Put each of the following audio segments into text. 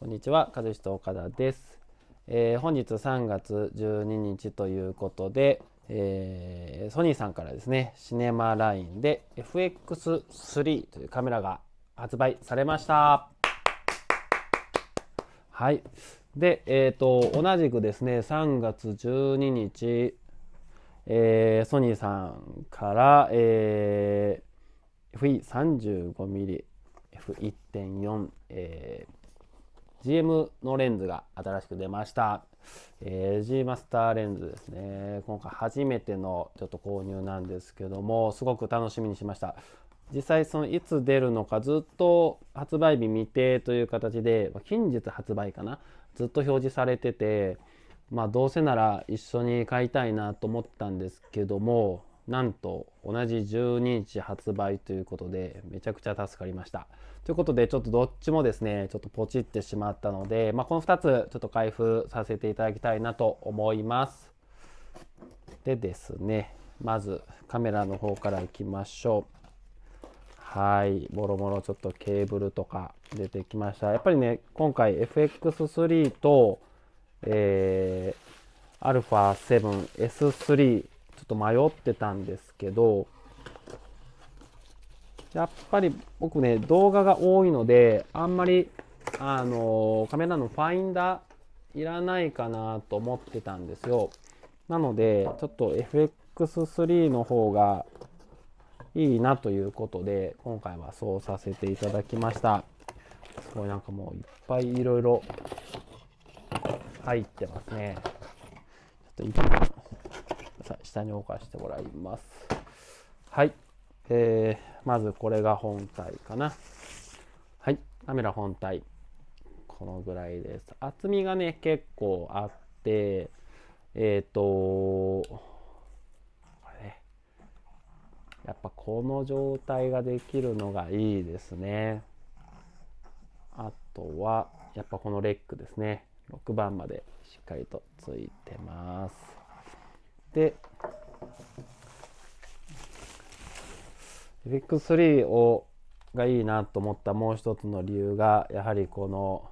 こんにちは、和志と岡田です。えー、本日3月12日ということで、えー、ソニーさんからですね、シネマラインで FX3 というカメラが発売されました。はい。で、えっ、ー、と、同じくですね、3月12日、えソニーさんから、え FE35mm、F1.4、えー GM のレンズが新しく出ました。えー、G マスターレンズですね。今回初めてのちょっと購入なんですけども、すごく楽しみにしました。実際そのいつ出るのかずっと発売日未定という形で、近日発売かな。ずっと表示されてて、まあどうせなら一緒に買いたいなと思ったんですけども、なんと同じ12日発売ということでめちゃくちゃ助かりました。ということでちょっとどっちもですねちょっとポチってしまったので、まあ、この2つちょっと開封させていただきたいなと思います。でですねまずカメラの方からいきましょう。はい、もろもろちょっとケーブルとか出てきました。やっぱりね、今回 FX3 と、えー、α7S3 ちょっと迷ってたんですけど、やっぱり僕ね、動画が多いので、あんまり、あのー、カメラのファインダーいらないかなと思ってたんですよ。なので、ちょっと FX3 の方がいいなということで、今回はそうさせていただきました。すごいなんかもういっぱいいろいろ入ってますね。ちょっと下に置かしてもらいます。はい。えー、まずこれが本体かな。はい。カメラ本体。このぐらいです。厚みがね、結構あって、えっ、ー、とやっぱこの状態ができるのがいいですね。あとは、やっぱこのレックですね。6番までしっかりとついてます。で、FX3 をがいいなと思ったもう一つの理由がやはりこの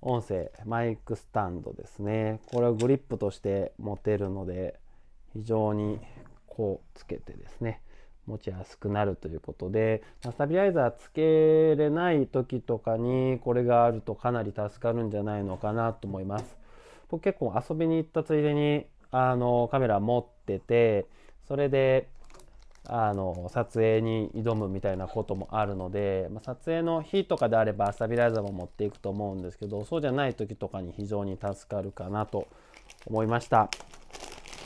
音声マイクスタンドですねこれをグリップとして持てるので非常にこうつけてですね持ちやすくなるということでスタビライザーつけれない時とかにこれがあるとかなり助かるんじゃないのかなと思います僕結構遊びに行ったついでにあのカメラ持っててそれであの撮影に挑むみたいなこともあるので、まあ、撮影の日とかであればスタビライザーも持っていくと思うんですけどそうじゃない時とかに非常に助かるかなと思いました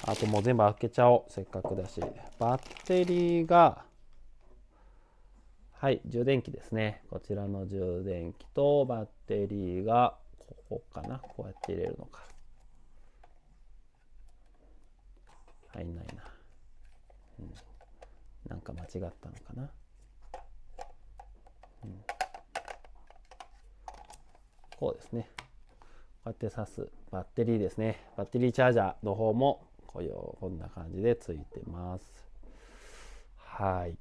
あともう全部開けちゃおうせっかくだしバッテリーがはい充電器ですねこちらの充電器とバッテリーがここかなこうやって入れるのか入んないな、うん、なんか間違ったのかな、うん、こうですねこうやって挿すバッテリーですねバッテリーチャージャーの方もここんな感じでついてますはい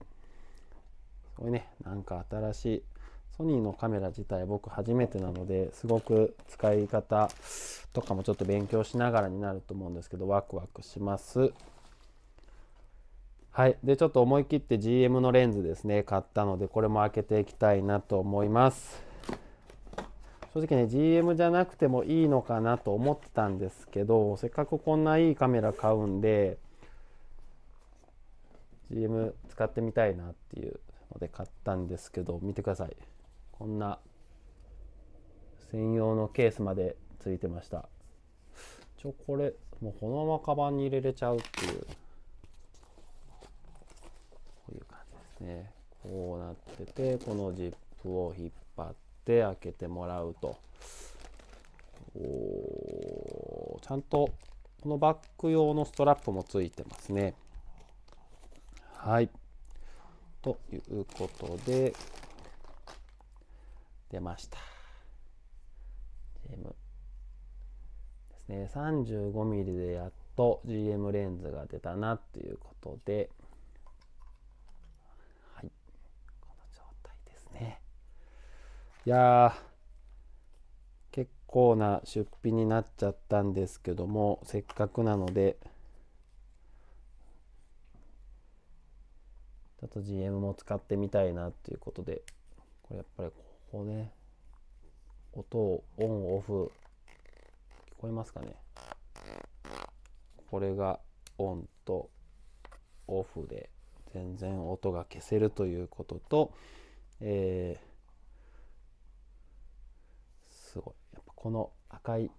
これねなんか新しいソニーのカメラ自体僕初めてなのですごく使い方とかもちょっと勉強しながらになると思うんですけどワクワクします。はい。で、ちょっと思い切って GM のレンズですね、買ったので、これも開けていきたいなと思います。正直ね、GM じゃなくてもいいのかなと思ってたんですけど、せっかくこんないいカメラ買うんで、GM 使ってみたいなっていうので買ったんですけど、見てください。こんな専用のケースまでついてましたちょこれもうこのままカバンに入れれちゃうっていうこういう感じですねこうなっててこのジップを引っ張って開けてもらうとおちゃんとこのバッグ用のストラップもついてますねはいということで出ましたですね 35mm でやっと GM レンズが出たなということではいこの状態ですねいや結構な出費になっちゃったんですけどもせっかくなのでちょっと GM も使ってみたいなっていうことでこれやっぱりこね、音をオンオフ。聞こえますかねこれがオンとオフで全然音が消せるということと、えー、すごい。やっぱこの赤い、映っ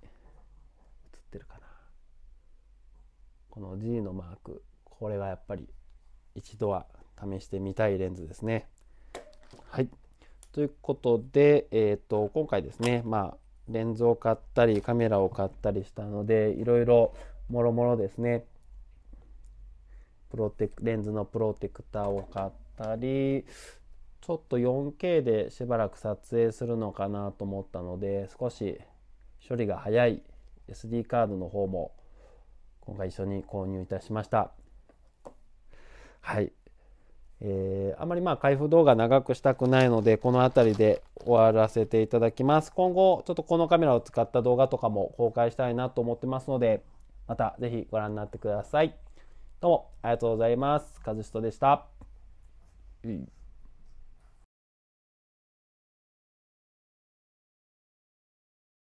てるかな。この G のマーク、これはやっぱり一度は試してみたいレンズですね。はい。ということで、えーと、今回ですね、まあ、レンズを買ったりカメラを買ったりしたのでいろいろもろもろですねプロテクレンズのプロテクターを買ったりちょっと 4K でしばらく撮影するのかなと思ったので少し処理が早い SD カードの方も今回一緒に購入いたしました。はい、えー、あまりまあ開封動画長くしたくないのでこの辺りで終わらせていただきます今後ちょっとこのカメラを使った動画とかも公開したいなと思ってますのでまた是非ご覧になってくださいどうもありがとうございます和人でした、うん